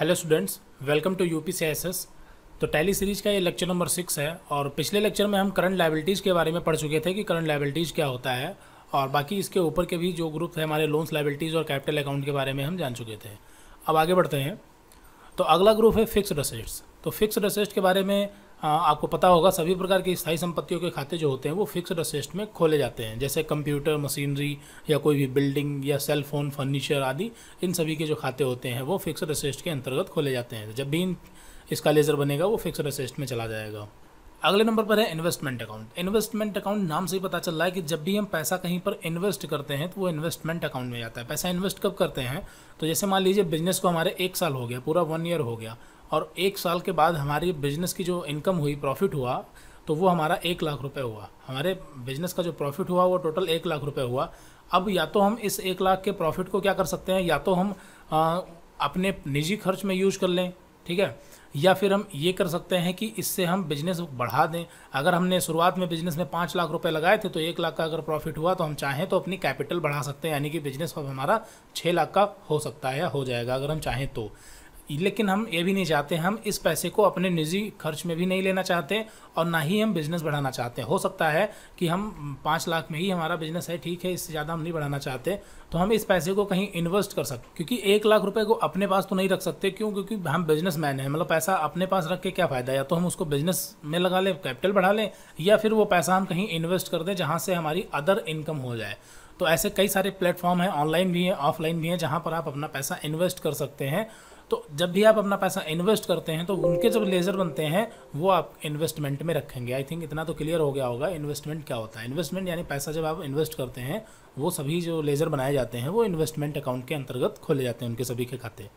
hello students welcome to U P तो Tally series का ये लेक्चर नंबर सिक्स है और पिछले लेक्चर में हम करंट लाइबिलिटीज़ के बारे में पढ़ चुके थे कि करंट लाइबिलिटीज़ क्या होता है और बाकी इसके ऊपर के भी जो ग्रुप है हमारे लोन्स लाइबिलिटीज़ और कैपिटल अकाउंट के बारे में हम जान चुके थे अब आगे बढ़ते हैं तो अगला ग्रुप है फिक्स्ड असेट्स तो फिक्स्ड असेट्स के बारे में हाँ, आपको पता होगा सभी प्रकार की स्थायी संपत्तियों के खाते जो होते हैं वो फिक्स्ड असेस्ट में खोले जाते हैं जैसे कंप्यूटर मशीनरी या कोई भी बिल्डिंग या सेल फोन फर्नीचर आदि इन सभी के जो खाते होते हैं वो फिक्स्ड असेस्ट के अंतर्गत खोले जाते हैं जब भी इसका लेज़र बनेगा वो फिक्स्ड असेस्ट में चला जाएगा अगले नंबर पर है इन्वेस्टमेंट अकाउंट इन्वेस्टमेंट अकाउंट नाम से ही पता चल रहा है कि जब भी हम पैसा कहीं पर इन्वेस्ट करते हैं तो वो इन्वेस्टमेंट अकाउंट में जाता है पैसा इन्वेस्ट कब करते हैं तो जैसे मान लीजिए बिजनेस को हमारे एक साल हो गया पूरा वन ईयर हो गया और एक साल के बाद हमारी बिज़नेस की जो इनकम हुई प्रॉफिट हुआ तो वो हमारा एक लाख रुपए हुआ हमारे बिज़नेस का जो प्रॉफिट हुआ वो टोटल एक लाख रुपए हुआ अब या तो हम इस एक लाख के प्रॉफिट को क्या कर सकते हैं या तो हम आ, अपने निजी खर्च में यूज कर लें ठीक है या फिर हम ये कर सकते हैं कि इससे हम बिज़नेस बढ़ा दें अगर हमने शुरुआत में बिज़नेस में पाँच लाख रुपए लगाए थे तो एक लाख का अगर प्रॉफिट हुआ तो हम चाहें तो अपनी कैपिटल बढ़ा सकते हैं यानी कि बिज़नेस अब हमारा छः लाख का हो सकता है या हो जाएगा अगर हम चाहें तो लेकिन हम ये भी नहीं चाहते हम इस पैसे को अपने निजी खर्च में भी नहीं लेना चाहते और ना ही हम बिज़नेस बढ़ाना चाहते हैं हो सकता है कि हम पाँच लाख में ही हमारा बिज़नेस है ठीक है इससे ज़्यादा हम नहीं बढ़ाना चाहते तो हम इस पैसे को कहीं इन्वेस्ट कर सकते क्योंकि एक लाख रुपए को अपने पास तो नहीं रख सकते क्यों क्योंकि हम बिजनेस मैन हैं मतलब पैसा अपने पास रख के क्या फ़ायदा या तो हम उसको बिजनेस में लगा लें कैपिटल बढ़ा लें या फिर वो पैसा हम कहीं इन्वेस्ट कर दें जहाँ से हमारी अदर इनकम हो जाए तो ऐसे कई सारे प्लेटफॉर्म हैं ऑनलाइन भी हैं ऑफलाइन भी हैं जहाँ पर आप अपना पैसा इन्वेस्ट कर सकते हैं तो जब भी आप अपना पैसा इन्वेस्ट करते हैं तो उनके जब लेज़र बनते हैं वो आप इन्वेस्टमेंट में रखेंगे आई थिंक इतना तो क्लियर हो गया होगा इन्वेस्टमेंट क्या होता है इन्वेस्टमेंट यानी पैसा जब आप इन्वेस्ट करते हैं वो सभी जो लेज़र बनाए जाते हैं वो इन्वेस्टमेंट अकाउंट के अंतर्गत खोले जाते हैं उनके सभी के खाते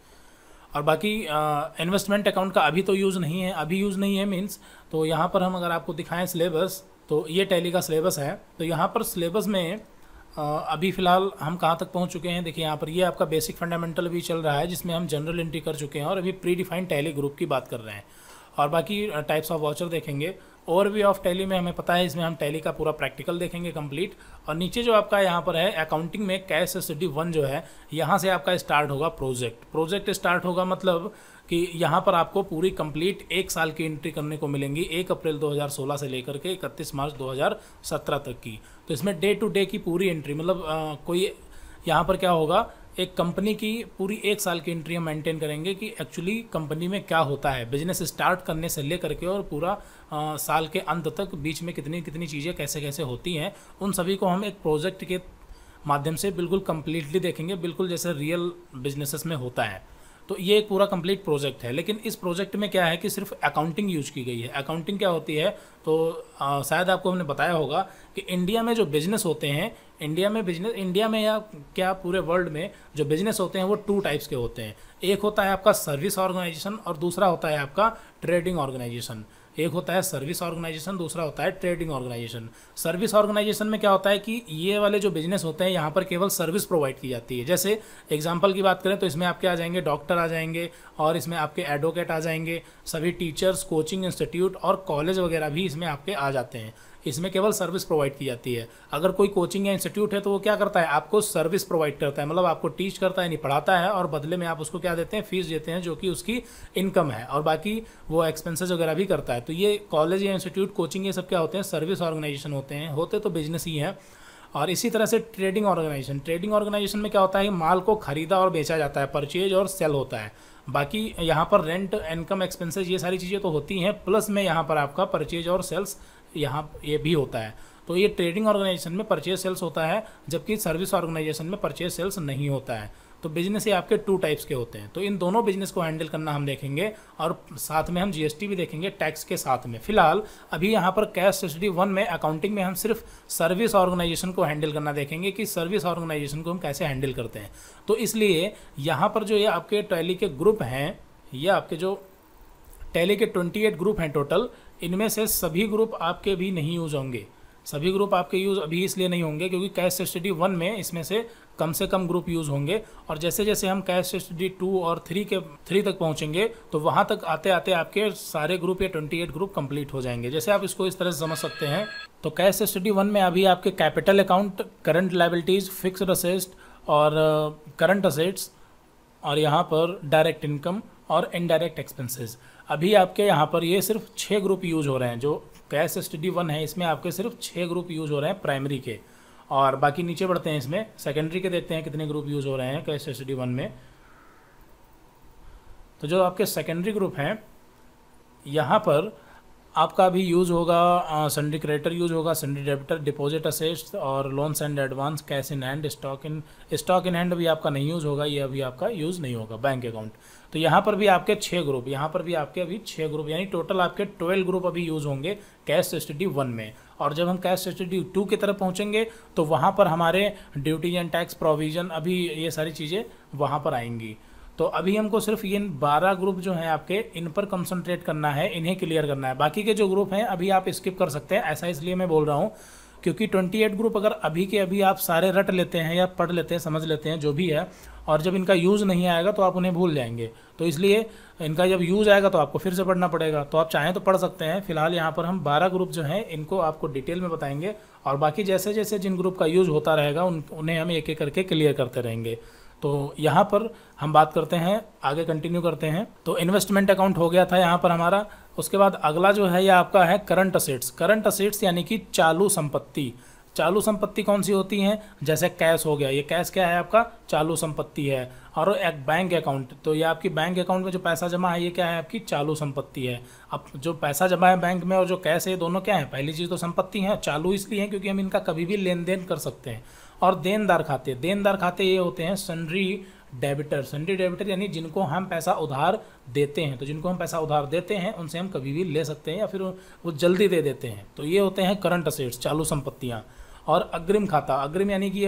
और बाकी इन्वेस्टमेंट अकाउंट का अभी तो यूज़ नहीं है अभी यूज़ नहीं है मीन्स तो यहाँ पर हम अगर आपको दिखाएं सिलेबस तो ये टैली का सिलेबस है तो यहाँ पर सिलेबस में अभी फ़िलहाल हम कहाँ तक पहुँच चुके हैं देखिए यहाँ पर ये आपका बेसिक फंडामेंटल भी चल रहा है जिसमें हम जनरल एंट्री कर चुके हैं और अभी प्री डिफाइंड टैली ग्रुप की बात कर रहे हैं और बाकी टाइप्स ऑफ वाचर देखेंगे ओवरव्यू ऑफ टैली में हमें पता है इसमें हम टैली का पूरा प्रैक्टिकल देखेंगे कंप्लीट और नीचे जो आपका यहाँ पर है अकाउंटिंग में कैश एस डी वन जो है यहाँ से आपका स्टार्ट होगा प्रोजेक्ट प्रोजेक्ट स्टार्ट होगा मतलब कि यहाँ पर आपको पूरी कंप्लीट एक साल की एंट्री करने को मिलेंगी एक अप्रैल 2016 से लेकर के इकतीस मार्च 2017 तक की तो इसमें डे टू डे की पूरी एंट्री मतलब कोई यहाँ पर क्या होगा एक कंपनी की पूरी एक साल की एंट्री हम मेंटेन करेंगे कि एक्चुअली कंपनी में क्या होता है बिजनेस स्टार्ट करने से ले करके और पूरा आ, साल के अंत तक बीच में कितनी कितनी चीज़ें कैसे कैसे होती हैं उन सभी को हम एक प्रोजेक्ट के माध्यम से बिल्कुल कम्प्लीटली देखेंगे बिल्कुल जैसे रियल बिजनेसेस में होता है तो ये एक पूरा कंप्लीट प्रोजेक्ट है लेकिन इस प्रोजेक्ट में क्या है कि सिर्फ अकाउंटिंग यूज की गई है अकाउंटिंग क्या होती है तो आ, शायद आपको हमने बताया होगा कि इंडिया में जो बिजनेस होते हैं इंडिया में बिजनेस इंडिया में या क्या पूरे वर्ल्ड में जो बिजनेस होते हैं वो टू टाइप्स के होते हैं एक होता है आपका सर्विस ऑर्गेनाइजेशन और दूसरा होता है आपका ट्रेडिंग ऑर्गेनाइजेशन एक होता है सर्विस ऑर्गेनाइजेशन दूसरा होता है ट्रेडिंग ऑर्गेनाइजेशन सर्विस ऑर्गेनाइजेशन में क्या होता है कि ये वाले जो बिजनेस होते हैं यहाँ पर केवल सर्विस प्रोवाइड की जाती है जैसे एग्जाम्पल की बात करें तो इसमें आपके आ जाएंगे डॉक्टर आ जाएंगे और इसमें आपके एडवोकेट आ जाएंगे सभी टीचर्स कोचिंग इंस्टीट्यूट और कॉलेज वगैरह भी इसमें आपके आ जाते हैं इसमें केवल सर्विस प्रोवाइड की जाती है अगर कोई कोचिंग या इंस्टीट्यूट है तो वो क्या करता है आपको सर्विस प्रोवाइड करता है मतलब आपको टीच करता है यानी पढ़ाता है और बदले में आप उसको क्या देते हैं फीस देते हैं जो कि उसकी इनकम है और बाकी वो एक्सपेंसेज वगैरह भी करता है तो ये कॉलेज या इंस्टीट्यूट कोचिंग ये सब क्या होते हैं सर्विस ऑर्गेनाइजेशन होते हैं होते तो बिजनेस ही हैं और इसी तरह से ट्रेडिंग ऑर्गेनाइजेशन ट्रेडिंग ऑर्गेनाइजेशन में क्या होता है माल को खरीदा और बेचा जाता है परचेज और सेल होता है बाकी यहाँ पर रेंट इनकम एक्सपेंसेस ये सारी चीज़ें तो होती हैं प्लस में यहाँ पर आपका परचेज और सेल्स यहाँ ये भी होता है तो ये ट्रेडिंग ऑर्गेनाइजेशन में परचेज सेल्स होता है जबकि सर्विस ऑर्गेनाइजेशन में परचेज सेल्स नहीं होता है तो बिजनेस ये आपके टू टाइप्स के होते हैं तो इन दोनों बिजनेस को हैंडल करना हम देखेंगे और साथ में हम जीएसटी भी देखेंगे टैक्स के साथ में फिलहाल अभी यहाँ पर कैश सब्सिडी वन में अकाउंटिंग में हम सिर्फ सर्विस ऑर्गेनाइजेशन को हैंडल करना देखेंगे कि सर्विस ऑर्गेनाइजेशन को हम कैसे हैंडल करते हैं तो इसलिए यहाँ पर जो ये आपके टैली के ग्रुप हैं या आपके जो टैली के ट्वेंटी ग्रुप हैं टोटल इनमें से सभी ग्रुप आपके भी नहीं यूज़ होंगे सभी ग्रुप आपके यूज़ अभी इसलिए नहीं होंगे क्योंकि कैश सब्सिडी वन में इसमें से कम से कम ग्रुप यूज़ होंगे और जैसे जैसे हम कैश सब्सिडी टू और थ्री के थ्री तक पहुंचेंगे तो वहां तक आते आते आपके सारे ग्रुप या ट्वेंटी एट ग्रुप कंप्लीट हो जाएंगे जैसे आप इसको इस तरह से समझ सकते हैं तो कैश सब्सिडी वन में अभी आपके capital account current liabilities fixed assets और करंट असेट्स और यहाँ पर डायरेक्ट इनकम और इनडायरेक्ट एक्सपेंसेस अभी आपके यहाँ पर ये सिर्फ छः ग्रुप यूज हो रहे हैं जो कैश स्टडी वन है इसमें आपके सिर्फ छः ग्रुप यूज हो रहे हैं प्राइमरी के और बाकी नीचे बढ़ते हैं इसमें सेकेंडरी के देखते हैं कितने ग्रुप यूज हो रहे हैं कैश स्टडी वन में तो जो आपके सेकेंडरी ग्रुप हैं यहाँ पर आपका भी यूज़ होगा सन्डी क्रेडिटर यूज़ होगा सन्डी डेबिटर डिपॉजिट असेस्ट और loans and advance cash in hand stock in stock in hand भी आपका नहीं यूज़ होगा ये अभी आपका यूज़ नहीं होगा बैंक अकाउंट तो यहाँ पर भी आपके छः ग्रुप यहाँ पर भी आपके अभी छः ग्रुप यानी टोटल आपके ट्वेल्व ग्रुप अभी यूज़ होंगे कैश स्टडी वन में और जब हम कैश स्टडी टू की तरफ पहुँचेंगे तो वहाँ पर हमारे ड्यूटी एंड टैक्स प्रोविज़न अभी ये सारी चीज़ें वहाँ पर आएंगी तो अभी हमको सिर्फ इन बारह ग्रुप जो हैं आपके इन पर कंसंट्रेट करना है इन्हें क्लियर करना है बाकी के जो ग्रुप हैं अभी आप स्किप कर सकते हैं ऐसा इसलिए मैं बोल रहा हूँ क्योंकि 28 ग्रुप अगर अभी के अभी आप सारे रट लेते हैं या पढ़ लेते हैं समझ लेते हैं जो भी है और जब इनका यूज़ नहीं आएगा तो आप उन्हें भूल जाएंगे तो इसलिए इनका जब यूज़ आएगा तो आपको फिर से पढ़ना पड़ेगा तो आप चाहें तो पढ़ सकते हैं फिलहाल यहाँ पर हम 12 ग्रुप जो हैं इनको आपको डिटेल में बताएंगे और बाकी जैसे जैसे जिन ग्रुप का यूज़ होता रहेगा उन उन्हें हम एक एक करके क्लियर करते रहेंगे तो यहाँ पर हम बात करते हैं आगे कंटिन्यू करते हैं तो इन्वेस्टमेंट अकाउंट हो गया था यहाँ पर हमारा उसके बाद अगला जो है ये आपका है करंट असेट्स करंट असेट्स यानी कि चालू संपत्ति चालू संपत्ति कौन सी होती हैं जैसे कैश हो गया ये कैश क्या है आपका चालू संपत्ति है और एक बैंक अकाउंट तो ये आपकी बैंक अकाउंट में जो पैसा जमा है ये क्या है आपकी चालू संपत्ति है अब जो पैसा जमा है बैंक में और जो कैश है दोनों क्या है पहली चीज़ तो संपत्ति है चालू इसलिए है क्योंकि हम इनका कभी भी लेन देन कर सकते हैं और देनदार खाते देनदार खाते ये होते हैं सन्ड्री डेबिटर सन्ड्री डेबिटर यानी जिनको हम पैसा उधार देते हैं तो जिनको हम पैसा उधार देते हैं उनसे हम कभी भी ले सकते हैं या फिर वो जल्दी दे देते हैं तो ये होते हैं करंट असेट्स चालू संपत्तियाँ और अग्रिम खाता अग्रिम यानी कि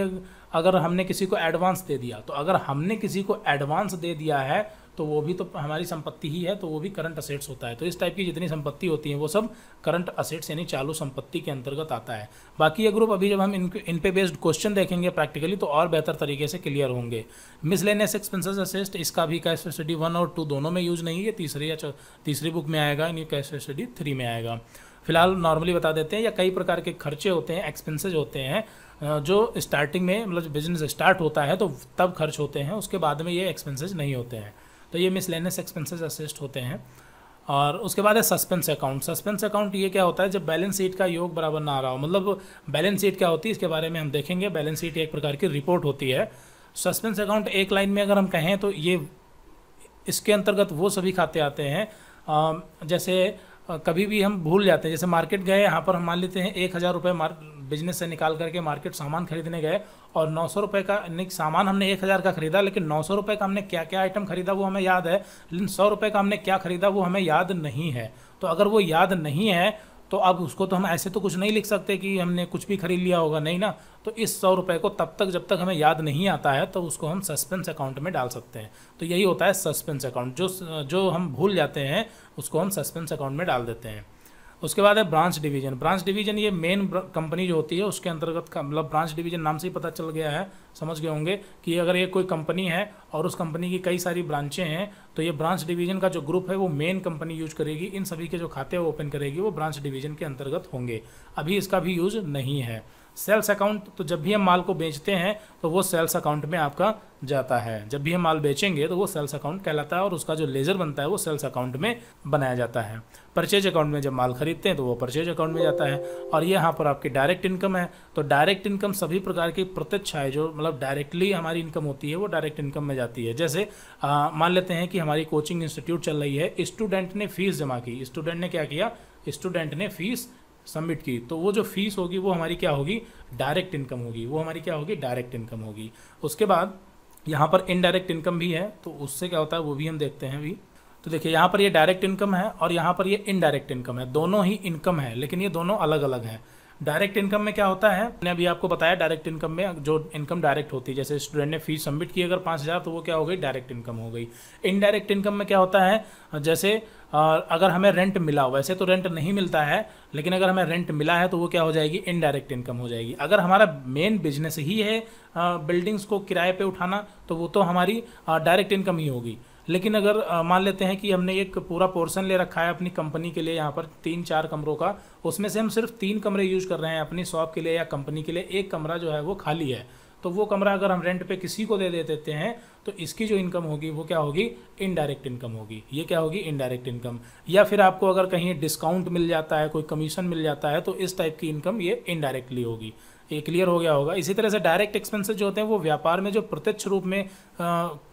अगर हमने किसी को एडवांस दे दिया तो अगर हमने किसी को एडवांस दे दिया है तो वो भी तो हमारी संपत्ति ही है तो वो भी करंट असेट्स होता है तो इस टाइप की जितनी संपत्ति होती है वो सब करंट असेट्स यानी चालू संपत्ति के अंतर्गत आता है बाकी ये ग्रुप अभी जब हम इन इन पे बेस्ड क्वेश्चन देखेंगे प्रैक्टिकली तो और बेहतर तरीके से क्लियर होंगे मिसलेनियस एक्सपेंसेस असेस्ट इसका भी कैश फैसिलिटी वन और टू दोनों में यूज़ नहीं है तीसरी या तीसरी बुक में आएगा यानी कैश फैसिलिटी थ्री में आएगा फिलहाल नॉर्मली बता देते हैं या कई प्रकार के खर्चे होते हैं एक्सपेंसेज होते हैं जो स्टार्टिंग में मतलब बिजनेस स्टार्ट होता है तो तब खर्च होते हैं उसके बाद में ये एक्सपेंसेज नहीं होते हैं तो ये मिसलेनियस एक्सपेंसेस असिस्ट होते हैं और उसके बाद है सस्पेंस अकाउंट सस्पेंस अकाउंट ये क्या होता है जब बैलेंस शीट का योग बराबर ना आ रहा हो मतलब बैलेंस शीट क्या होती है इसके बारे में हम देखेंगे बैलेंस शीट एक प्रकार की रिपोर्ट होती है सस्पेंस अकाउंट एक लाइन में अगर हम कहें तो ये इसके अंतर्गत वो सभी खाते आते हैं जैसे कभी भी हम भूल जाते हैं जैसे मार्केट गए यहाँ पर हम मान लेते हैं एक हज़ार रुपये बिजनेस से निकाल करके मार्केट सामान खरीदने गए और नौ सौ रुपये का सामान हमने एक हज़ार का खरीदा लेकिन नौ सौ रुपये का हमने क्या क्या आइटम खरीदा वो हमें याद है लेकिन सौ रुपये का हमने क्या खरीदा वो हमें याद नहीं है तो अगर वो याद नहीं है तो अब उसको तो हम ऐसे तो कुछ नहीं लिख सकते कि हमने कुछ भी खरीद लिया होगा नहीं ना तो इस सौ रुपये को तब तक जब तक हमें याद नहीं आता है तो उसको हम सस्पेंस अकाउंट में डाल सकते हैं तो यही होता है सस्पेंस अकाउंट जो जो हम भूल जाते हैं उसको हम सस्पेंस अकाउंट में डाल देते हैं उसके बाद है ब्रांच डिवीज़न ब्रांच डिवीज़न ये मेन कंपनी जो होती है उसके अंतर्गत का मतलब ब्रांच डिवीज़न नाम से ही पता चल गया है समझ गए होंगे कि अगर ये कोई कंपनी है और उस कंपनी की कई सारी ब्रांचें हैं तो ये ब्रांच डिवीज़न का जो ग्रुप है वो मेन कंपनी यूज करेगी इन सभी के जो खाते वो ओपन करेगी वो ब्रांच डिवीज़न के अंतर्गत होंगे अभी इसका भी यूज़ नहीं है सेल्स अकाउंट तो जब भी हम माल को बेचते हैं तो वो सेल्स अकाउंट में आपका जाता है जब भी हम माल बेचेंगे तो वो सेल्स अकाउंट कहलाता है और उसका जो लेजर बनता है वो सेल्स अकाउंट में बनाया जाता है परचेज अकाउंट में जब माल खरीदते हैं तो वो परचेज अकाउंट में जाता है और ये यहाँ पर आपकी डायरेक्ट इनकम है तो डायरेक्ट इनकम सभी प्रकार की प्रत्यक्ष आय जो मतलब डायरेक्टली हमारी इनकम होती है वो डायरेक्ट इनकम में जाती है जैसे मान लेते हैं कि हमारी कोचिंग इंस्टीट्यूट चल रही है स्टूडेंट ने फीस जमा की स्टूडेंट ने क्या किया स्टूडेंट ने फीस सबमिट की तो वो जो फीस होगी वो हमारी क्या होगी डायरेक्ट इनकम होगी वो हमारी क्या होगी डायरेक्ट इनकम होगी उसके बाद यहाँ पर इनडायरेक्ट इनकम भी है तो उससे क्या होता है वो भी हम देखते हैं अभी तो देखिए यहाँ पर ये डायरेक्ट इनकम है और यहाँ पर ये इनडायरेक्ट इनकम है दोनों ही इनकम है लेकिन ये दोनों अलग अलग है डायरेक्ट इनकम में क्या होता है मैंने अभी आपको बताया डायरेक्ट इनकम में जो इनकम डायरेक्ट होती है जैसे स्टूडेंट ने फीस सबमिट की अगर पाँच हज़ार तो वो क्या हो गई डायरेक्ट इनकम हो गई इनडायरेक्ट इनकम में क्या होता है जैसे अगर हमें रेंट मिला वैसे तो रेंट नहीं मिलता है लेकिन अगर हमें रेंट मिला है तो वो क्या हो जाएगी इनडायरेक्ट इनकम हो जाएगी अगर हमारा मेन बिजनेस ही है बिल्डिंग्स को किराए पे उठाना तो वो तो हमारी डायरेक्ट इनकम ही होगी लेकिन अगर मान लेते हैं कि हमने एक पूरा पोर्शन ले रखा है अपनी कंपनी के लिए यहाँ पर तीन चार कमरों का उसमें से हम सिर्फ तीन कमरे यूज़ कर रहे हैं अपनी शॉप के लिए या कंपनी के लिए एक कमरा जो है वो खाली है तो वो कमरा अगर हम रेंट पे किसी को दे दे देते हैं तो इसकी जो इनकम होगी वो क्या होगी इनडायरेक्ट इनकम होगी ये क्या होगी इनडायरेक्ट इनकम या फिर आपको अगर कहीं डिस्काउंट मिल जाता है कोई कमीशन मिल जाता है तो इस टाइप की इनकम ये इनडायरेक्टली होगी ये क्लियर हो गया होगा इसी तरह से डायरेक्ट एक्सपेंसेज जो होते हैं वो व्यापार में जो प्रत्यक्ष रूप में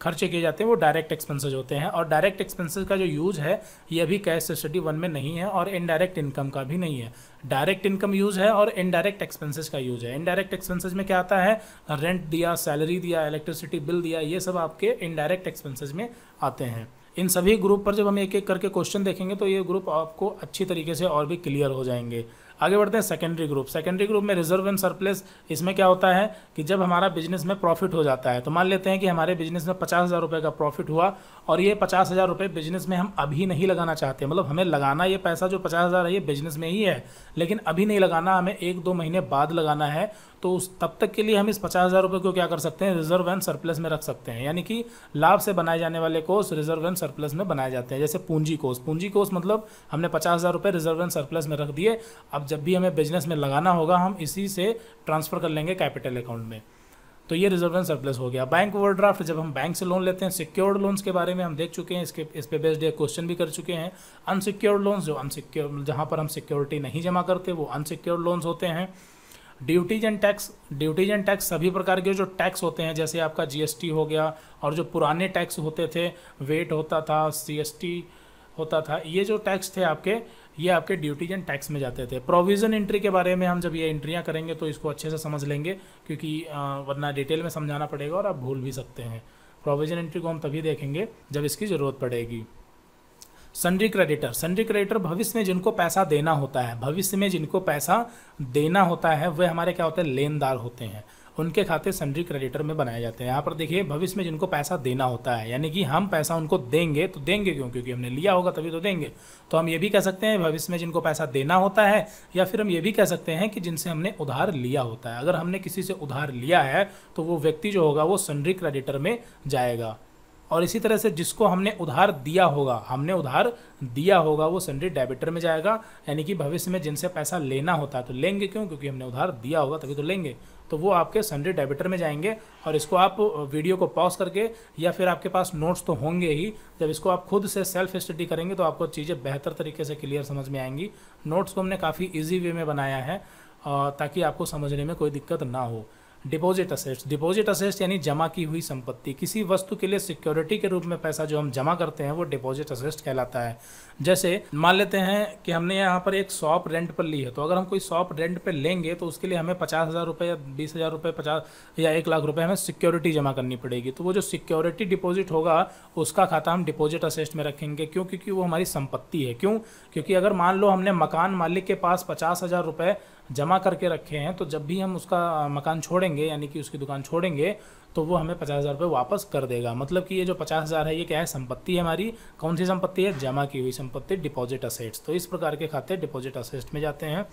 खर्चे किए जाते हैं वो डायरेक्ट एक्सपेंसेज होते हैं और डायरेक्ट एक्सपेंसेज का जो यूज़ है ये अभी कैश सब्सिडी वन में नहीं है और इनडायरेक्ट इनकम का भी नहीं है डायरेक्ट इनकम यूज़ है और इनडायरेक्ट एक्सपेंसिस का यूज़ है इनडायरेक्ट एक्सपेंसेज में क्या आता है रेंट दिया सैलरी दिया इलेक्ट्रिसिटी बिल दिया ये सब आपके इनडायरेक्ट एक्सपेंसेज में आते हैं इन सभी ग्रुप पर जब हम एक एक करके क्वेश्चन देखेंगे तो ये ग्रुप आपको अच्छी तरीके से और भी क्लियर हो जाएंगे आगे बढ़ते हैं सेकेंडरी ग्रुप सेकेंडरी ग्रुप में रिजर्व एंड सरप्लस इसमें क्या होता है कि जब हमारा बिजनेस में प्रॉफिट हो जाता है तो मान लेते हैं कि हमारे बिजनेस में पचास हज़ार रुपये का प्रॉफिट हुआ और ये पचास हज़ार रुपये बिजनेस में हम अभी नहीं लगाना चाहते मतलब हमें लगाना ये पैसा जो पचास हज़ार है ये बिजनेस में ही है लेकिन अभी नहीं लगाना हमें एक दो महीने बाद लगाना है तो उस तब तक के लिए हम इस पचास हज़ार रुपये को क्या कर सकते हैं रिजर्व एंड सरप्लस में रख सकते हैं यानी कि लाभ से बनाए जाने वाले कोर्स रिजर्व एंड सरप्लस में बनाए जाते हैं जैसे पूंजी कोर्स पूंजी कोर्स मतलब हमने पचास हज़ार रुपये रिजर्व एंड सरप्लस में रख दिए अब जब भी हमें बिजनेस में लगाना होगा हम इसी से ट्रांसफ़र कर लेंगे कैपिटल अकाउंट में तो ये रिजर्व एंड सरप्लस हो गया बैंक ड्राफ्ट जब हम बैंक से लोन लेते हैं सिक्योर्ड लोन्स के बारे में हम देख चुके हैं इसके इस पे बेस्ड एक क्वेश्चन भी कर चुके हैं अनसिक्योर्ड लोन्स जो अनसिक्योर जहाँ पर हम सिक्योरिटी नहीं जमा करते वो अनसिक्योर्ड लोन्स होते हैं duties and tax duties and tax सभी प्रकार के जो टैक्स होते हैं जैसे आपका जीएसटी हो गया और जो पुराने टैक्स होते थे वेट होता था सीएसटी होता था ये जो टैक्स थे आपके ये आपके ड्यूटीज एंड टैक्स में जाते थे प्रोविज़न एंट्री के बारे में हम जब ये एंट्रियाँ करेंगे तो इसको अच्छे से समझ लेंगे क्योंकि वरना डिटेल में समझाना पड़ेगा और आप भूल भी सकते हैं प्रोविज़न एंट्री को हम तभी देखेंगे जब इसकी ज़रूरत पड़ेगी सन्ड्री क्रेडिटर सन्ड्री क्रेडिटर भविष्य में जिनको पैसा देना होता है भविष्य में जिनको पैसा देना होता है वह हमारे क्या होते हैं लेनदार होते हैं उनके खाते सन्ड्री क्रेडिटर में बनाए जाते हैं यहाँ पर देखिए भविष्य में जिनको पैसा देना होता है यानी कि हम पैसा उनको देंगे तो देंगे क्यों क्योंकि हमने लिया होगा तभी तो देंगे तो हम ये भी कह सकते हैं भविष्य में जिनको पैसा देना होता है या फिर हम ये भी कह सकते हैं कि जिनसे हमने उधार लिया होता है अगर हमने किसी से उधार लिया है तो वो व्यक्ति जो होगा वो सन्ड्री क्रेडिटर में जाएगा और इसी तरह से जिसको हमने उधार दिया होगा हमने उधार दिया होगा वो सेंड्री डेबिटर में जाएगा यानी कि भविष्य में जिनसे पैसा लेना होता है तो लेंगे क्यों क्योंकि हमने उधार दिया होगा तभी तो लेंगे तो वो आपके सेंड्री डेबिटर में जाएंगे और इसको आप वीडियो को पॉज करके या फिर आपके पास नोट्स तो होंगे ही जब इसको आप खुद से सेल्फ स्टडी करेंगे तो आपको चीज़ें बेहतर तरीके से क्लियर समझ में आएंगी नोट्स को हमने काफ़ी ईजी वे में बनाया है ताकि आपको समझने में कोई दिक्कत ना हो डिपॉजिट असेट्स डिपॉजिट असेट्स यानी जमा की हुई संपत्ति किसी वस्तु के लिए सिक्योरिटी के रूप में पैसा जो हम जमा करते हैं वो डिपॉजिट असेट्स कहलाता है जैसे मान लेते हैं कि हमने यहाँ पर एक शॉप रेंट पर ली है तो अगर हम कोई शॉप रेंट पर लेंगे तो उसके लिए हमें पचास हज़ार रुपये या बीस हज़ार रुपये पचास या एक लाख रुपये हमें सिक्योरिटी जमा करनी पड़ेगी तो वो जो सिक्योरिटी डिपॉजिट होगा उसका खाता हम डिपॉजिट असेस्ट में रखेंगे क्यों क्योंकि वो हमारी संपत्ति है क्यों क्योंकि अगर मान लो हमने मकान मालिक के पास पचास हज़ार रुपये जमा करके रखे हैं तो जब भी हम उसका मकान छोड़ेंगे यानी कि उसकी दुकान छोड़ेंगे तो वो हमें पचास हज़ार रुपये वापस कर देगा मतलब कि ये जो पचास हज़ार है ये क्या है संपत्ति है हमारी कौन सी संपत्ति है जमा की हुई संपत्ति डिपॉजिट असेट्स तो इस प्रकार के खाते डिपॉजिट असेट्स में जाते हैं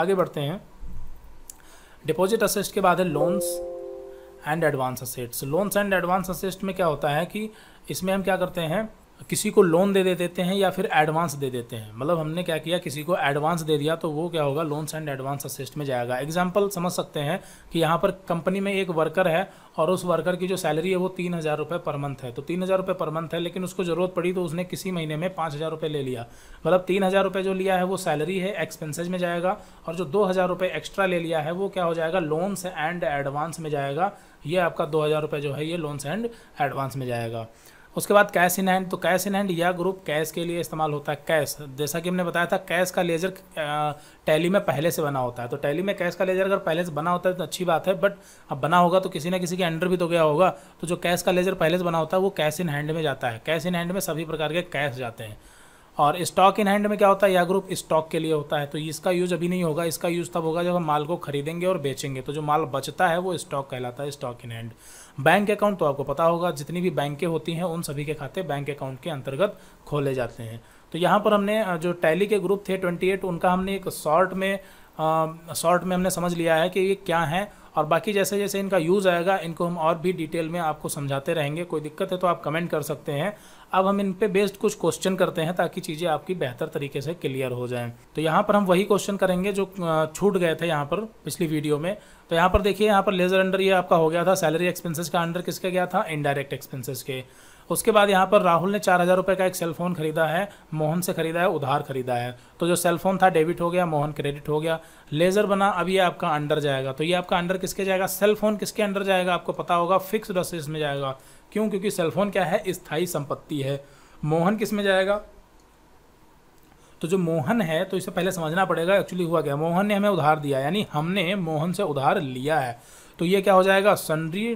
आगे बढ़ते हैं डिपॉजिट असेट्स के बाद है loans and advance assets loans and advance assets में क्या होता है कि इसमें हम क्या करते हैं किसी को लोन दे दे देते हैं या फिर एडवांस दे देते हैं मतलब हमने क्या किया किसी को एडवांस दे दिया तो वो क्या होगा लोन्स एंड एडवांस असिस्ट में जाएगा एग्जाम्पल समझ सकते हैं कि यहाँ पर कंपनी में एक वर्कर है और उस वर्कर की जो सैलरी है वो तीन हज़ार रुपये पर मंथ है तो तीन हज़ार रुपये पर मंथ है लेकिन उसको ज़रूरत पड़ी तो उसने किसी महीने में पाँच हज़ार रुपये ले लिया मतलब तीन हज़ार रुपये जो लिया है वो सैलरी है एक्सपेंसेज में जाएगा और जो दो हज़ार रुपये एक्स्ट्रा ले लिया है वो क्या हो जाएगा लोन्स एंड एडवांस में जाएगा ये आपका दो हज़ार रुपये जो है ये लोन्स एंड एडवांस में जाएगा उसके बाद कैश इन हैंड तो कैश इन हैंड यह ग्रुप कैश के लिए इस्तेमाल होता है कैश जैसा कि हमने बताया था कैश का लेजर टैली में पहले से बना होता है तो टैली में कैश का लेजर अगर पहले से बना होता है तो अच्छी बात है बट अब बना होगा तो किसी ना किसी के अंडर भी तो गया होगा तो जो कैश का लेजर पहले से बना होता है वो कैश इन हैंड में जाता है कैश इन हैंड में सभी प्रकार के कैश जाते हैं और स्टॉक इन हैंड में क्या होता है यह ग्रुप स्टॉक के लिए होता है तो इसका यूज अभी नहीं होगा इसका यूज तब होगा जब हम माल को खरीदेंगे और बेचेंगे तो जो माल बचता है वो स्टॉक कहलाता है stock in hand bank account तो आपको पता होगा जितनी भी बैंकें होती हैं उन सभी के खाते बैंक अकाउंट के अंतर्गत खोले जाते हैं तो यहाँ पर हमने जो टैली के ग्रुप थे 28 उनका हमने एक शॉर्ट में शॉर्ट में हमने समझ लिया है कि ये क्या है और बाकी जैसे जैसे इनका यूज़ आएगा इनको हम और भी डिटेल में आपको समझाते रहेंगे कोई दिक्कत है तो आप कमेंट कर सकते हैं अब हम इन पे बेस्ड कुछ क्वेश्चन करते हैं ताकि चीज़ें आपकी बेहतर तरीके से क्लियर हो जाएं तो यहाँ पर हम वही क्वेश्चन करेंगे जो छूट गए थे यहाँ पर पिछली वीडियो में तो यहाँ पर देखिए यहाँ पर लेज़र अंडर ये आपका हो गया था सैलरी एक्सपेंसेस का अंडर किसके गया था इनडायरेक्ट एक्सपेंसेस के उसके बाद यहाँ पर राहुल ने चार हज़ार रुपये का एक सेलफोन खरीदा है मोहन से खरीदा है उधार खरीदा है तो जो सेलफोन था डेबिट हो गया मोहन क्रेडिट हो गया लेज़र बना अब ये आपका अंडर जाएगा तो ये आपका अंडर किसके जाएगा सेलफोन किसके अंडर जाएगा आपको पता होगा फिक्स असेस में जाएगा क्यों क्योंकि सेलफोन क्या है स्थायी संपत्ति है मोहन किस में जाएगा तो जो मोहन है तो इसे पहले समझना पड़ेगा एक्चुअली हुआ क्या मोहन ने हमें उधार दिया यानी हमने मोहन से उधार लिया है तो ये क्या हो जाएगा सन्ड्री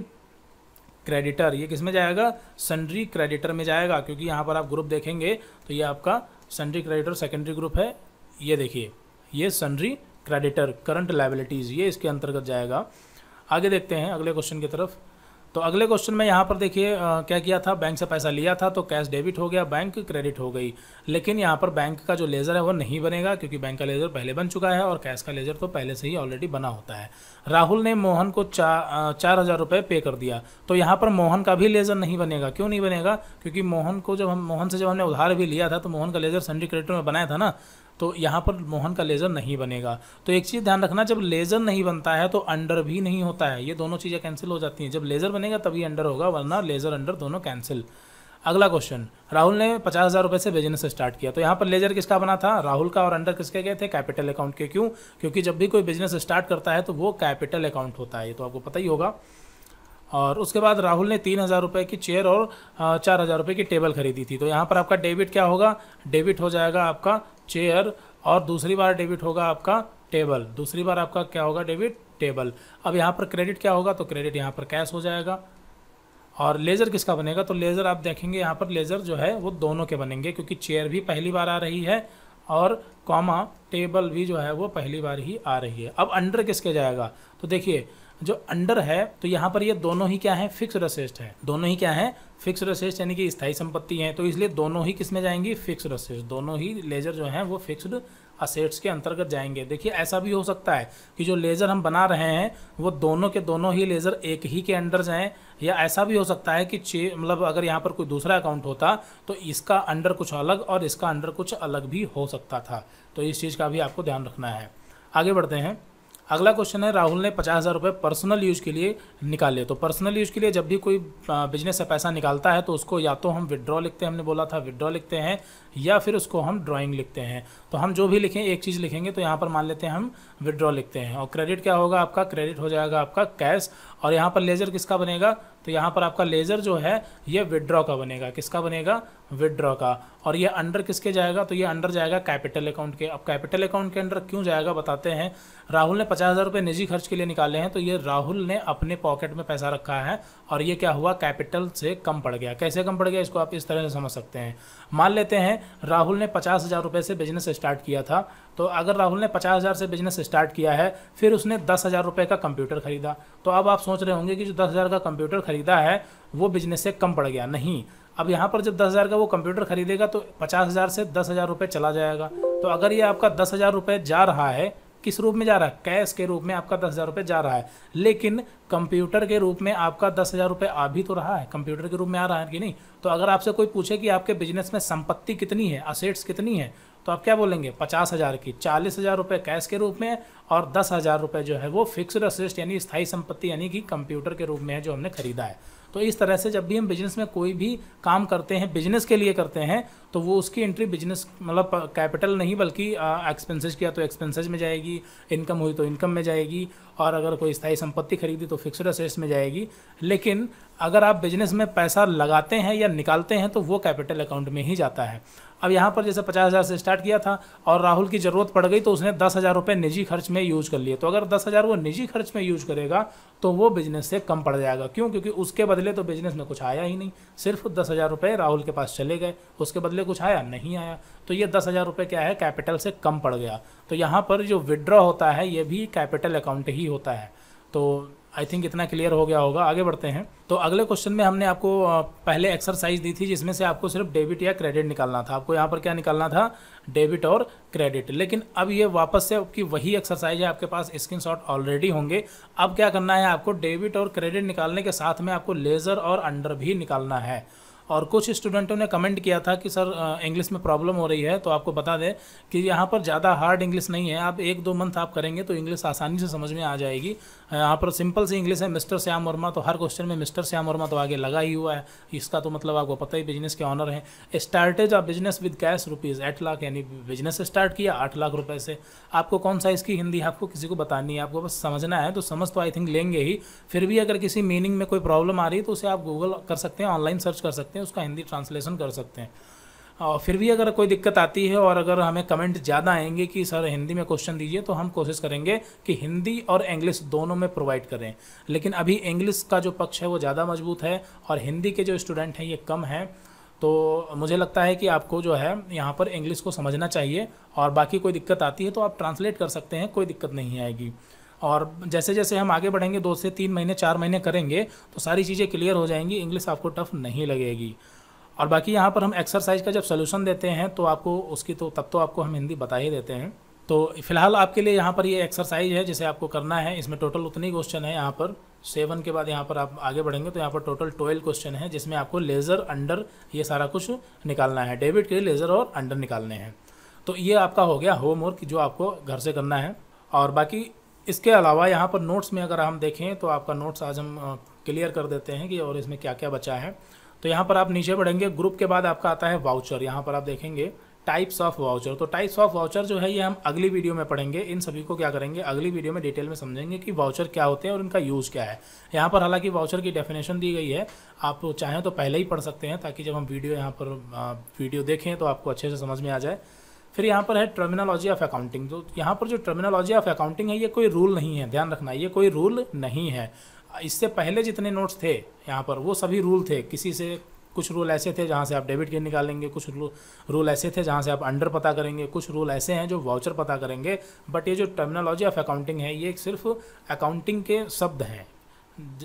क्रेडिटर ये किस में जाएगा सन्ड्री क्रेडिटर में जाएगा क्योंकि यहाँ पर आप ग्रुप देखेंगे तो ये आपका सन्ड्री क्रेडिटर सेकेंडरी ग्रुप है ये देखिए ये सन्ड्री क्रेडिटर करंट लाइबिलिटीज़ ये इसके अंतर्गत जाएगा आगे देखते हैं अगले क्वेश्चन की तरफ तो अगले क्वेश्चन में यहाँ पर देखिए क्या किया था बैंक से पैसा लिया था तो कैश डेबिट हो गया बैंक क्रेडिट हो गई लेकिन यहाँ पर बैंक का जो लेज़र है वो नहीं बनेगा क्योंकि बैंक का लेज़र पहले बन चुका है और कैश का लेज़र तो पहले से ही ऑलरेडी बना होता है राहुल ने मोहन को चार चार हज़ार रुपये पे कर दिया तो यहाँ पर मोहन का भी लेज़र नहीं बनेगा क्यों नहीं बनेगा क्योंकि मोहन को जब हम मोहन से जब हमने उधार भी लिया था तो मोहन का लेज़र संडी क्रेडिट में बनाया था ना तो यहाँ पर मोहन का लेज़र नहीं बनेगा तो एक चीज़ ध्यान रखना जब लेज़र नहीं बनता है तो अंडर भी नहीं होता है ये दोनों चीज़ें कैंसिल हो जाती हैं जब लेज़र बनेगा तभी अंडर होगा वरना लेज़र अंडर दोनों कैंसिल अगला क्वेश्चन राहुल ने पचास हज़ार रुपये से बिजनेस स्टार्ट किया तो यहाँ पर लेजर किसका बना था राहुल का और अंडर किसके गए थे कैपिटल अकाउंट के क्यों क्योंकि जब भी कोई बिजनेस स्टार्ट करता है तो वो कैपिटल अकाउंट होता है ये तो आपको पता ही होगा और उसके बाद राहुल ने तीन हज़ार रुपये की चेयर और चार हज़ार रुपये की टेबल खरीदी थी तो यहाँ पर आपका डेबिट क्या होगा डेबिट हो जाएगा आपका चेयर और दूसरी बार डेबिट होगा आपका टेबल दूसरी बार आपका क्या होगा डेबिट टेबल अब यहाँ पर क्रेडिट क्या होगा तो क्रेडिट यहाँ पर कैश हो जाएगा और लेज़र किसका बनेगा तो लेज़र आप देखेंगे यहाँ पर लेज़र जो है वो दोनों के बनेंगे क्योंकि चेयर भी पहली बार आ रही है और कॉमा टेबल भी जो है वो पहली बार ही आ रही है अब अंडर किसके जाएगा तो देखिए जो अंडर है तो यहाँ पर ये दोनों ही क्या है फिक्स रसेस्ट है दोनों ही क्या है फिक्स रसेस्ट यानी कि स्थायी संपत्ति है तो इसलिए दोनों ही किस में जाएंगी फिक्स रसेस्ट दोनों ही लेजर जो है वो फिक्सड असेट्स के अंतर्गत जाएंगे देखिए ऐसा भी हो सकता है कि जो लेज़र हम बना रहे हैं वो दोनों के दोनों ही लेज़र एक ही के अंडर जाएँ या ऐसा भी हो सकता है कि मतलब अगर यहाँ पर कोई दूसरा अकाउंट होता तो इसका अंडर कुछ अलग और इसका अंडर कुछ अलग भी हो सकता था तो इस चीज़ का भी आपको ध्यान रखना है आगे बढ़ते हैं अगला क्वेश्चन है राहुल ने पचास हज़ार रुपये पर्सनल यूज़ के लिए निकाले तो पर्सनल यूज़ के लिए जब भी कोई बिजनेस से पैसा निकालता है तो उसको या तो हम विड्रॉ लिखते हैं हमने बोला था विड्रॉ लिखते हैं या फिर उसको हम ड्राइंग लिखते हैं तो हम जो भी लिखें एक चीज़ लिखेंगे तो यहाँ पर मान लेते हैं हम विड्रॉ लिखते हैं और क्रेडिट क्या होगा आपका क्रेडिट हो जाएगा आपका कैश और यहाँ पर लेजर किसका बनेगा तो यहाँ पर आपका लेज़र जो है ये विड्रॉ का बनेगा किसका बनेगा विड्रॉ का और ये अंडर किसके जाएगा तो ये अंडर जाएगा कैपिटल अकाउंट के अब कैपिटल अकाउंट के अंडर क्यों जाएगा बताते हैं राहुल ने पचास हज़ार रुपये निजी खर्च के लिए निकाले हैं तो ये राहुल ने अपने पॉकेट में पैसा रखा है और ये क्या हुआ कैपिटल से कम पड़ गया कैसे कम पड़ गया इसको आप इस तरह से समझ सकते हैं मान लेते हैं राहुल ने पचास हज़ार रुपये से बिजनेस स्टार्ट किया था तो अगर राहुल ने पचास हज़ार से बिजनेस स्टार्ट किया है फिर उसने दस हज़ार रुपये का कंप्यूटर खरीदा तो अब आप सोच रहे होंगे कि जो दस हज़ार का कंप्यूटर खरीदा है वो बिजनेस से कम पड़ गया नहीं अब यहाँ पर जब दस हज़ार का वो कंप्यूटर खरीदेगा तो पचास हज़ार से दस हज़ार रुपये चला जाएगा तो अगर ये आपका दस हज़ार रुपये जा रहा है किस रूप में जा रहा है कैश के रूप में आपका दस हज़ार रुपये जा रहा है लेकिन कंप्यूटर के रूप में आपका दस हज़ार रुपये आ भी तो रहा है कंप्यूटर के रूप में आ रहा है कि नहीं तो अगर आपसे कोई पूछे कि आपके बिजनेस में संपत्ति कितनी है असेट्स कितनी है तो आप क्या बोलेंगे पचास हज़ार की चालीस हज़ार रुपये कैश के रूप में और दस हज़ार रुपये जो है वो फिक्स्ड असेट्स यानी स्थायी संपत्ति यानी कि कंप्यूटर के रूप में है जो हमने खरीदा है तो इस तरह से जब भी हम बिजनेस में कोई भी काम करते हैं बिजनेस के लिए करते हैं तो वो उसकी एंट्री बिजनेस मतलब कैपिटल नहीं बल्कि एक्सपेंसेस किया तो एक्सपेंसेस में जाएगी इनकम हुई तो इनकम में जाएगी और अगर कोई स्थायी संपत्ति खरीदी तो फिक्सड असेट्स में जाएगी लेकिन अगर आप बिजनेस में पैसा लगाते हैं या निकालते हैं तो वो कैपिटल अकाउंट में ही जाता है अब यहाँ पर जैसे पचास हज़ार से स्टार्ट किया था और राहुल की ज़रूरत पड़ गई तो उसने दस हज़ार रुपये निजी खर्च में यूज़ कर लिए तो अगर दस हज़ार वो निजी खर्च में यूज़ करेगा तो वो बिज़नेस से कम पड़ जाएगा क्यों क्योंकि उसके बदले तो बिज़नेस में कुछ आया ही नहीं सिर्फ दस हज़ार रुपये राहुल के पास चले गए उसके बदले कुछ आया नहीं आया तो ये दस हज़ार रुपये क्या है कैपिटल से कम पड़ गया तो यहाँ पर जो विड्रॉ होता है ये भी कैपिटल अकाउंट ही होता है तो आई थिंक इतना क्लियर हो गया होगा आगे बढ़ते हैं तो अगले क्वेश्चन में हमने आपको पहले एक्सरसाइज दी थी जिसमें से आपको सिर्फ डेबिट या क्रेडिट निकालना था आपको यहाँ पर क्या निकालना था डेबिट और क्रेडिट लेकिन अब ये वापस से आपकी वही एक्सरसाइज है आपके पास स्क्रीन ऑलरेडी होंगे अब क्या करना है आपको डेबिट और क्रेडिट निकालने के साथ में आपको लेज़र और अंडर भी निकालना है और कुछ स्टूडेंटों ने कमेंट किया था कि सर इंग्लिश में प्रॉब्लम हो रही है तो आपको बता दें कि यहाँ पर ज़्यादा हार्ड इंग्लिश नहीं है आप एक दो मंथ आप करेंगे तो इंग्लिश आसानी से समझ में आ जाएगी यहाँ पर सिंपल सी इंग्लिश है मिस्टर श्याम वर्मा तो हर क्वेश्चन में मिस्टर श्याम वर्मा तो आगे लगा ही हुआ है इसका तो मतलब आपको पता ही बिजनेस के ऑनर हैं स्टार्टेज आप business with cash rupees eight lakh यानी बिजनेस स्टार्ट किया आठ लाख रुपये से आपको कौन सा इसकी हिंदी आपको किसी को बतानी है आपको बस समझना है तो समझ तो आई थिंक लेंगे ही फिर भी अगर किसी मीनिंग में कोई प्रॉब्लम आ रही है तो उसे आप गूगल कर सकते हैं ऑनलाइन सर्च कर सकते हैं हैं उसका हिंदी ट्रांसलेशन कर सकते हैं और फिर भी अगर कोई दिक्कत आती है और अगर हमें कमेंट ज़्यादा आएंगे कि सर हिंदी में क्वेश्चन दीजिए तो हम कोशिश करेंगे कि हिंदी और इंग्लिश दोनों में प्रोवाइड करें लेकिन अभी इंग्लिश का जो पक्ष है वो ज़्यादा मजबूत है और हिंदी के जो स्टूडेंट हैं ये कम हैं तो मुझे लगता है कि आपको जो है यहाँ पर इंग्लिश को समझना चाहिए और बाकी कोई दिक्कत आती है तो आप ट्रांसलेट कर सकते हैं कोई दिक्कत नहीं आएगी और जैसे जैसे हम आगे बढ़ेंगे दो से तीन महीने चार महीने करेंगे तो सारी चीज़ें क्लियर हो जाएंगी इंग्लिश आपको टफ नहीं लगेगी और बाकी यहाँ पर हम एक्सरसाइज का जब सोल्यूशन देते हैं तो आपको उसकी तो तब तो आपको हम हिंदी बता ही देते हैं तो फिलहाल आपके लिए यहाँ पर ये एक्सरसाइज है जिसे आपको करना है इसमें टोटल उतनी क्वेश्चन है यहाँ पर सेवन के बाद यहाँ पर आप आगे बढ़ेंगे तो यहाँ पर टोटल ट्वेल्व क्वेश्चन है जिसमें आपको लेज़र अंडर ये सारा कुछ निकालना है डेबिट के लिए लेज़र और अंडर निकालने हैं तो ये आपका हो गया होमवर्क जो आपको घर से करना है और बाकी इसके अलावा यहाँ पर नोट्स में अगर हम देखें तो आपका नोट्स आज हम क्लियर कर देते हैं कि और इसमें क्या क्या बचा है तो यहाँ पर आप नीचे बढ़ेंगे ग्रुप के बाद आपका आता है वाउचर यहाँ पर आप देखेंगे टाइप्स ऑफ वाउचर तो टाइप्स ऑफ वाउचर जो है ये हम अगली वीडियो में पढ़ेंगे इन सभी को क्या करेंगे अगली वीडियो में डिटेल में समझेंगे कि वाउचर क्या होते हैं और इनका यूज़ क्या है यहाँ पर हालांकि वाउचर की डेफिनेशन दी गई है आप चाहें तो पहले ही पढ़ सकते हैं ताकि जब हम वीडियो यहाँ पर वीडियो देखें तो आपको अच्छे से समझ में आ जाए फिर यहाँ पर है टर्मिनोलॉजी ऑफ अकाउंटिंग तो यहाँ पर जो टर्मिनोलॉजी ऑफ अकाउंटिंग है ये कोई रूल नहीं है ध्यान रखना ये कोई रूल नहीं है इससे पहले जितने नोट्स थे यहाँ पर वो सभी रूल थे किसी से कुछ रूल ऐसे थे जहाँ से आप डेबिट गेन निकालेंगे कुछ रूल ऐसे थे जहाँ से आप अंडर पता करेंगे कुछ रूल ऐसे हैं जो वाउचर पता करेंगे बट ये जो टर्मिनोलॉजी ऑफ अकाउंटिंग है ये सिर्फ अकाउंटिंग के शब्द हैं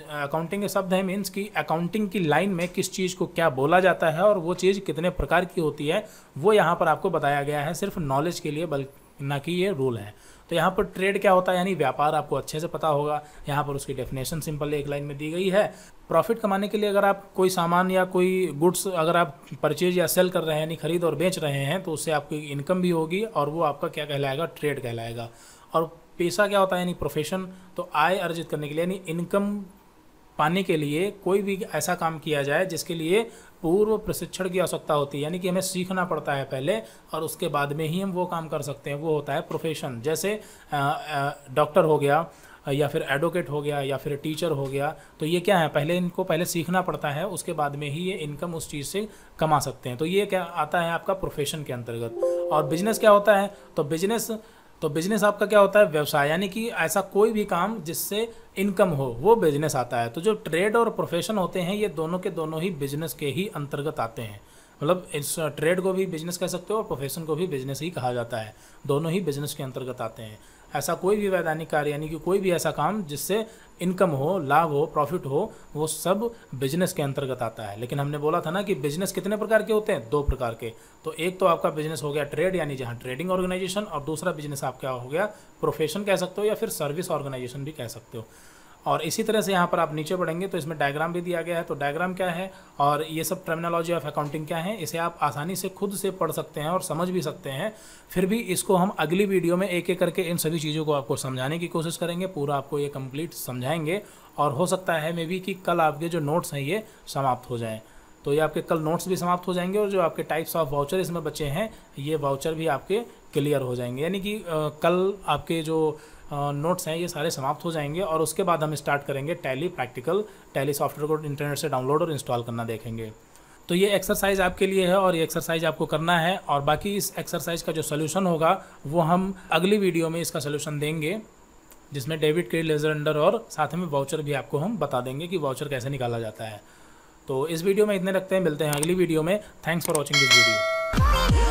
अकाउंटिंग के शब्द है मीन्स कि अकाउंटिंग की लाइन में किस चीज़ को क्या बोला जाता है और वो चीज़ कितने प्रकार की होती है वो यहाँ पर आपको बताया गया है सिर्फ नॉलेज के लिए बल्कि न कि ये रूल है तो यहाँ पर ट्रेड क्या होता है यानी व्यापार आपको अच्छे से पता होगा यहाँ पर उसकी डेफिनेशन सिंपल एक लाइन में दी गई है प्रॉफिट कमाने के लिए अगर आप कोई सामान या कोई गुड्स अगर आप परचेज या सेल कर रहे हैं यानी खरीद और बेच रहे हैं तो उससे आपकी इनकम भी होगी और वो आपका क्या कहलाएगा ट्रेड कहलाएगा और पेशा क्या होता है यानी प्रोफेशन तो आय अर्जित करने के लिए यानी इनकम पाने के लिए कोई भी ऐसा काम किया जाए जिसके लिए पूर्व प्रशिक्षण की आवश्यकता होती है यानी कि हमें सीखना पड़ता है पहले और उसके बाद में ही हम वो काम कर सकते हैं वो होता है प्रोफेशन जैसे डॉक्टर हो गया या फिर एडवोकेट हो गया या फिर टीचर हो गया तो ये क्या है पहले इनको पहले सीखना पड़ता है उसके बाद में ही ये इनकम उस चीज़ से कमा सकते हैं तो ये क्या आता है आपका प्रोफेशन के अंतर्गत और बिजनेस क्या होता है तो बिजनेस तो बिजनेस आपका क्या होता है व्यवसाय यानी कि ऐसा कोई भी काम जिससे इनकम हो वो बिजनेस आता है तो जो ट्रेड और प्रोफेशन होते हैं ये दोनों के दोनों ही बिजनेस के ही अंतर्गत आते हैं मतलब इस ट्रेड को भी बिजनेस कह सकते हो और प्रोफेशन को भी बिजनेस ही कहा जाता है दोनों ही बिजनेस के अंतर्गत आते हैं ऐसा कोई भी वैधानिक कार्य यानी कि कोई भी ऐसा काम जिससे इनकम हो लाभ हो प्रॉफिट हो वो सब बिजनेस के अंतर्गत आता है लेकिन हमने बोला था ना कि बिजनेस कितने प्रकार के होते हैं दो प्रकार के तो एक तो आपका बिजनेस हो गया ट्रेड यानी जहाँ ट्रेडिंग ऑर्गेनाइजेशन और दूसरा बिजनेस आपका हो गया प्रोफेशन कह सकते हो या फिर सर्विस ऑर्गेनाइजेशन भी कह सकते हो और इसी तरह से यहाँ पर आप नीचे पढ़ेंगे तो इसमें डायग्राम भी दिया गया है तो डायग्राम क्या है और ये सब टर्मिनोलॉजी ऑफ अकाउंटिंग क्या है इसे आप आसानी से खुद से पढ़ सकते हैं और समझ भी सकते हैं फिर भी इसको हम अगली वीडियो में एक एक करके इन सभी चीज़ों को आपको समझाने की कोशिश करेंगे पूरा आपको ये कम्प्लीट समझाएंगे और हो सकता है मे बी कि कल आपके जो नोट्स हैं ये समाप्त हो जाएँ तो ये आपके कल नोट्स भी समाप्त हो जाएंगे और जो आपके टाइप्स ऑफ वाउचर इसमें बचे हैं ये वाउचर भी आपके क्लियर हो जाएंगे यानी कि कल आपके जो नोट्स हैं ये सारे समाप्त हो जाएंगे और उसके बाद हम स्टार्ट करेंगे टैली प्रैक्टिकल टैली सॉफ्टवेयर को इंटरनेट से डाउनलोड और इंस्टॉल करना देखेंगे तो ये एक्सरसाइज आपके लिए है और ये एक्सरसाइज आपको करना है और बाकी इस एक्सरसाइज का जो सोल्यूशन होगा वो हम अगली वीडियो में इसका सोल्यूशन देंगे जिसमें डेबिट क्रेडिट लेजर अंडर और साथ में वाउचर भी आपको हम बता देंगे कि वाउचर कैसे निकाला जाता है तो इस वीडियो में इतने रखते हैं मिलते हैं अगली वीडियो में thanks for watching this video